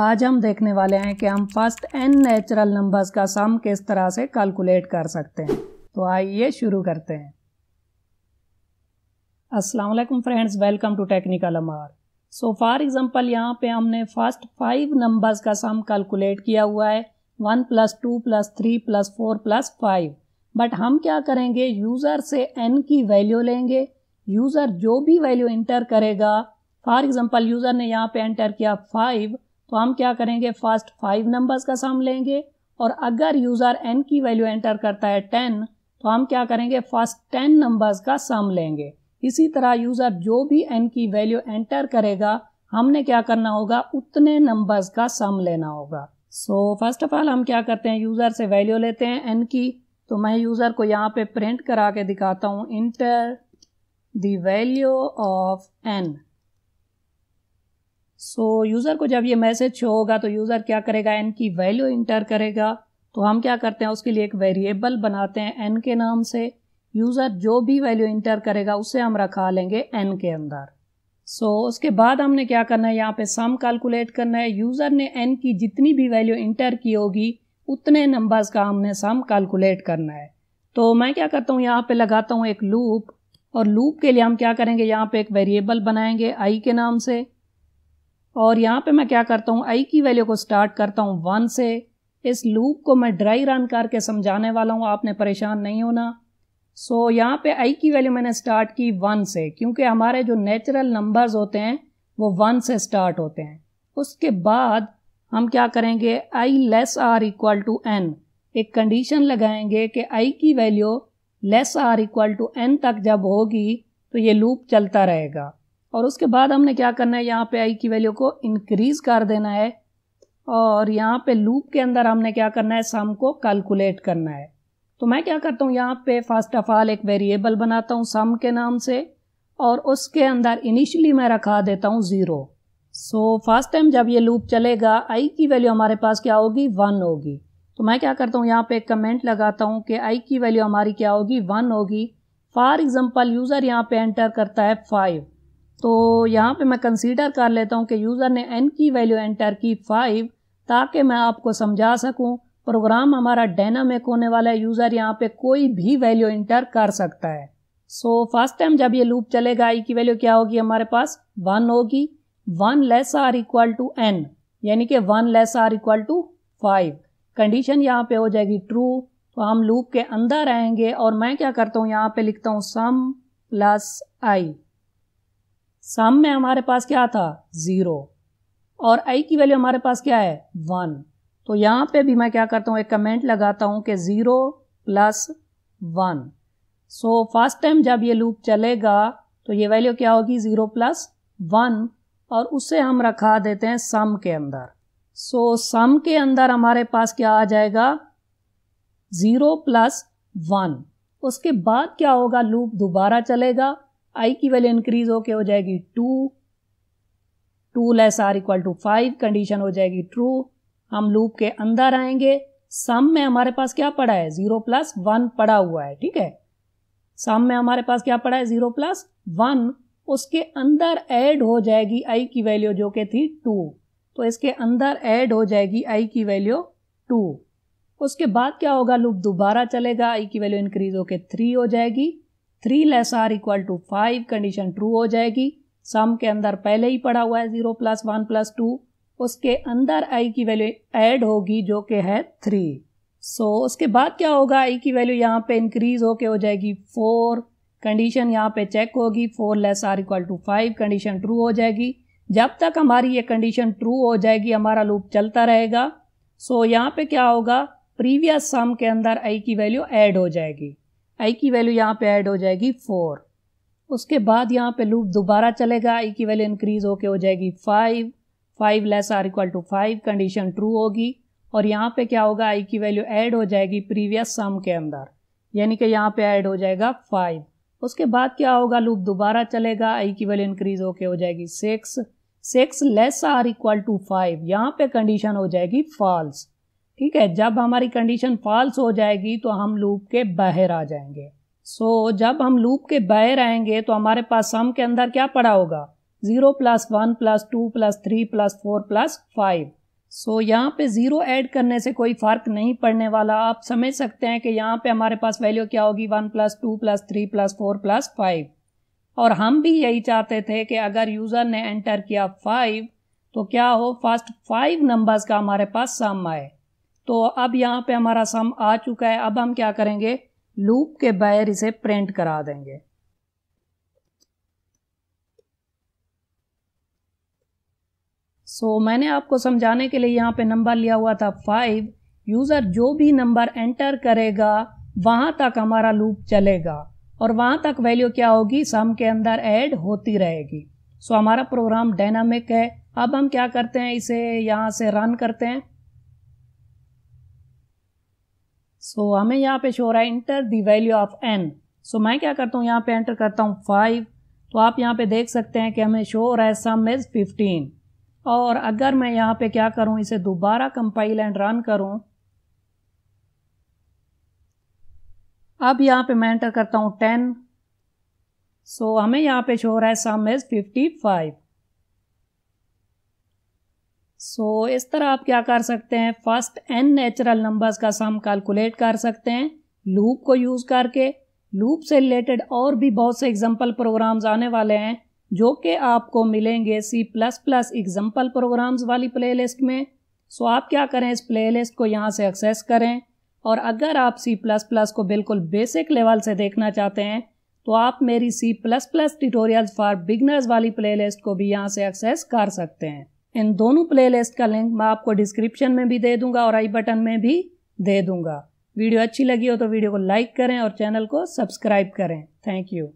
आज हम देखने वाले हैं कि हम फर्स्ट एन नेचुरल नंबर्स का सम किस तरह से कैलकुलेट कर सकते हैं तो आइए शुरू करते हैं अस्सलाम वालेकुम friends welcome to technical Amar so for example यहाँ पे हमने फर्स्ट फाइव नंबर्स का सम कैलकुलेट किया हुआ है one plus two plus three plus four plus five but हम क्या करेंगे यूज़र से एन की वैल्यू लेंगे यूज़र जो भी वैल्यू इंटर करेगा फॉर एग्जांपल यूज़र ने यहाँ पे एंटर किया फाइव तो हम क्या करेंगे फर्स्ट फाइव नंबर्स का सम लेंगे और अगर यूज़र एन की वैल्यू एंटर करता है टेन तो हम क्या करेंगे फर्स्ट टेन नंबर्स का सम लेंगे इसी तरह यूज़र जो भी एन की वैल्यू एंटर करेगा हमने क्या करना होगा उतने नंबर्स का सम लेना होगा सो फर्स्ट ऑफ ऑल हम क्या करते हैं यूज़र से वैल्यू लेते हैं एन की तो मैं यूज़र को यहाँ पे प्रिंट करा के दिखाता हूँ enter value of n so so, user को जब ये मैसेज शो होगा तो यूज़र क्या करेगा एन की वैल्यू इंटर करेगा तो हम क्या करते हैं उसके लिए एक वेरिएबल बनाते हैं एन के नाम से यूज़र जो भी वैल्यू इंटर करेगा उसे हम रखा लेंगे एन के अंदर सो so, उसके बाद हमने क्या करना है यहाँ पे सम कैलकुलेट करना है यूज़र ने एन की जितनी भी वैल्यू इंटर की होगी उतने नंबर्स का हमने सम कैलकुलेट करना है तो मैं क्या करता हूँ यहाँ पे लगाता हूँ एक लूप और लूप के लिए हम क्या करेंगे यहाँ पे एक वेरिएबल बनाएंगे आई के नाम से और यहाँ पे मैं क्या करता हूँ आई की वैल्यू को स्टार्ट करता हूँ वन से इस लूप को मैं ड्राई रन करके समझाने वाला हूँ आपने परेशान नहीं होना सो so, यहाँ पे आई की वैल्यू मैंने स्टार्ट की वन से क्योंकि हमारे जो नेचुरल नंबर्स होते हैं वो वन से स्टार्ट होते हैं उसके बाद हम क्या करेंगे i less or equal to n एक कंडीशन लगाएंगे कि आई की value less or equal to n तक जब होगी तो ये लूप चलता रहेगा और उसके बाद हमने क्या करना है यहाँ पे आई की वैल्यू को इनक्रीज़ कर देना है और यहाँ पे लूप के अंदर हमने क्या करना है सम को कैलकुलेट करना है तो मैं क्या करता हूँ यहाँ पे फर्स्ट ऑफ ऑल एक वेरिएबल बनाता हूँ सम के नाम से और उसके अंदर इनिशियली मैं रखा देता हूँ ज़ीरो सो फर्स्ट टाइम जब ये लूप चलेगा आई की वैल्यू हमारे पास क्या होगी वन होगी तो मैं क्या करता हूँ यहाँ पे एक कमेंट लगाता हूँ कि आई की वैल्यू हमारी क्या होगी वन होगी फॉर एग्जाम्पल यूज़र यहाँ पे एंटर करता है फाइव तो यहाँ पे मैं कंसीडर कर लेता हूँ कि यूज़र ने एन की वैल्यू एंटर की फाइव ताकि मैं आपको समझा सकूँ प्रोग्राम हमारा डायनामिक होने वाला है यूज़र यहाँ पे कोई भी वैल्यू इंटर कर सकता है सो फर्स्ट टाइम जब ये लूप चलेगा आई की वैल्यू क्या होगी हमारे पास वन होगी one less or equal to n यानी कि one less or equal to five condition यहाँ पे हो जाएगी ट्रू तो हम लूप के अंदर आएंगे और मैं क्या करता हूँ यहाँ पे लिखता हूँ सम प्लस आई सम में हमारे पास क्या था ज़ीरो और आई की वैल्यू हमारे पास क्या है वन तो यहाँ पे भी मैं क्या करता हूँ एक कमेंट लगाता हूँ कि zero plus one so first time जब ये लूप चलेगा तो ये वैल्यू क्या होगी ज़ीरो प्लस वन और उसे हम रखा देते हैं सम के अंदर सो so, सम के अंदर हमारे पास क्या आ जाएगा ज़ीरो प्लस वन उसके बाद क्या होगा लूप दोबारा चलेगा आई की वैल्यू इंक्रीज होके हो जाएगी two two less or equal to five condition हो जाएगी ट्रू हम लूप के अंदर आएंगे सम में हमारे पास क्या पड़ा है जीरो प्लस वन पड़ा हुआ है ठीक है सम में हमारे पास क्या पड़ा है जीरो प्लस वन उसके अंदर ऐड हो जाएगी आई की वैल्यू जो के थी टू तो इसके अंदर ऐड हो जाएगी आई की वैल्यू टू उसके बाद क्या होगा लूप दोबारा चलेगा आई की वैल्यू इंक्रीज होके थ्री हो जाएगी three less or equal to five condition true हो जाएगी सम के अंदर पहले ही पड़ा हुआ है zero plus one plus two उसके अंदर आई की वैल्यू ऐड होगी जो कि है थ्री सो so, उसके बाद क्या होगा आई की वैल्यू यहाँ पे इंक्रीज होके हो जाएगी फोर कंडीशन यहाँ पे चेक होगी four less or equal to five condition true हो जाएगी जब तक हमारी ये कंडीशन ट्रू हो जाएगी हमारा लूप चलता रहेगा सो so, यहाँ पे क्या होगा प्रीवियस सम के अंदर आई की वैल्यू ऐड हो जाएगी आई की वैल्यू यहाँ पे ऐड हो जाएगी फोर उसके बाद यहाँ पे लूप दोबारा चलेगा आई की वैल्यू इंक्रीज होके हो जाएगी five five less or equal to five condition true होगी और यहाँ पे क्या होगा आई की वैल्यू ऐड हो जाएगी प्रीवियस सम के अंदर यानी कि यहाँ पे ऐड हो जाएगा फाइव उसके बाद क्या होगा लूप दोबारा चलेगा आई की वैल्यू इंक्रीज होके हो जाएगी six six less or equal to five यहाँ पे कंडीशन हो जाएगी फॉल्स ठीक है जब हमारी कंडीशन फॉल्स हो जाएगी तो हम लूप के बाहर आ जाएंगे सो so, जब हम लूप के बाहर आएंगे तो हमारे पास सम के अंदर क्या पड़ा होगा zero plus one plus two plus three plus four plus five so यहाँ पे ज़ीरो ऐड करने से कोई फ़र्क नहीं पड़ने वाला आप समझ सकते हैं कि यहाँ पे हमारे पास वैल्यू क्या होगी one plus two plus three plus four plus five और हम भी यही चाहते थे कि अगर यूज़र ने एंटर किया फाइव तो क्या हो फर्स्ट फाइव नंबर्स का हमारे पास सम आए तो अब यहाँ पे हमारा सम आ चुका है अब हम क्या करेंगे लूप के बाहर इसे प्रिंट करा देंगे सो so, मैंने आपको समझाने के लिए यहाँ पे नंबर लिया हुआ था फाइव यूज़र जो भी नंबर एंटर करेगा वहां तक हमारा लूप चलेगा और वहां तक वैल्यू क्या होगी सम के अंदर ऐड होती रहेगी सो so, हमारा प्रोग्राम डायनामिक है अब हम क्या करते हैं इसे यहाँ से रन करते हैं सो so, हमें यहाँ पे शो रहा है enter the value of n so मैं क्या करता हूँ यहाँ पे एंटर करता हूँ फाइव तो आप यहाँ पे देख सकते हैं कि हमें शो रहा है सम इज़ फिफ्टीन और अगर मैं यहाँ पे क्या करूँ इसे दोबारा कंपाइल एंड रन करूँ अब यहाँ पे मैं एंटर करता हूँ टेन सो हमें यहाँ पे शो रहा है sum is fifty five so so, इस तरह आप क्या कर सकते हैं फर्स्ट एन नेचुरल नंबर्स का सम कैलकुलेट कर सकते हैं लूप को यूज़ करके लूप से रिलेटेड और भी बहुत से एग्जाम्पल प्रोग्राम्स आने वाले हैं जो कि आपको मिलेंगे C plus plus example programs वाली प्लेलिस्ट में सो so, आप क्या करें इस प्लेलिस्ट को यहाँ से एक्सेस करें और अगर आप सी प्लस प्लस को बिल्कुल बेसिक लेवल से देखना चाहते हैं तो आप मेरी C plus plus tutorials for beginners वाली प्लेलिस्ट को भी यहाँ से एक्सेस कर सकते हैं इन दोनों प्लेलिस्ट का लिंक मैं आपको डिस्क्रिप्शन में भी दे दूंगा और आई बटन में भी दे दूंगा वीडियो अच्छी लगी हो तो वीडियो को लाइक करें और चैनल को सब्सक्राइब करें थैंक यू